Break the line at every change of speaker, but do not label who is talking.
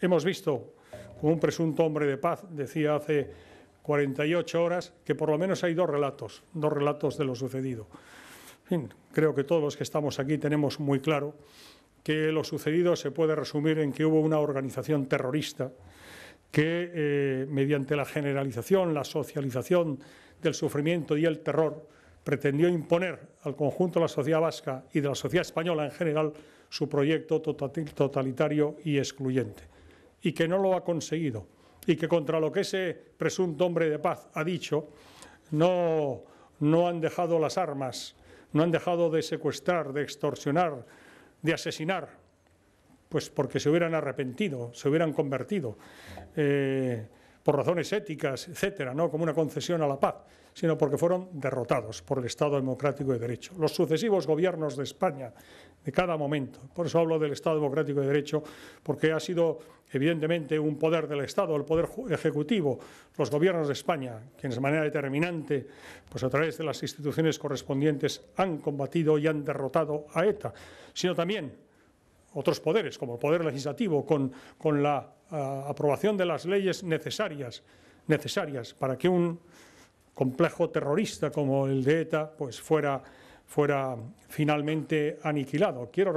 Hemos visto como un presunto hombre de paz decía hace 48 horas que por lo menos hay dos relatos, dos relatos de lo sucedido. creo que todos los que estamos aquí tenemos muy claro que lo sucedido se puede resumir en que hubo una organización terrorista que eh, mediante la generalización, la socialización del sufrimiento y el terror pretendió imponer al conjunto de la sociedad vasca y de la sociedad española en general su proyecto totalitario y excluyente y que no lo ha conseguido y que contra lo que ese presunto hombre de paz ha dicho, no, no han dejado las armas, no han dejado de secuestrar, de extorsionar, de asesinar, pues porque se hubieran arrepentido, se hubieran convertido. Eh, por razones éticas, etcétera, no como una concesión a la paz, sino porque fueron derrotados por el Estado democrático de derecho. Los sucesivos gobiernos de España de cada momento. Por eso hablo del Estado democrático de derecho, porque ha sido evidentemente un poder del Estado, el poder ejecutivo, los gobiernos de España, quienes de manera determinante, pues a través de las instituciones correspondientes han combatido y han derrotado a ETA, sino también otros poderes, como el poder legislativo, con, con la ah, aprobación de las leyes necesarias, necesarias para que un complejo terrorista como el de ETA pues fuera, fuera finalmente aniquilado. Quiero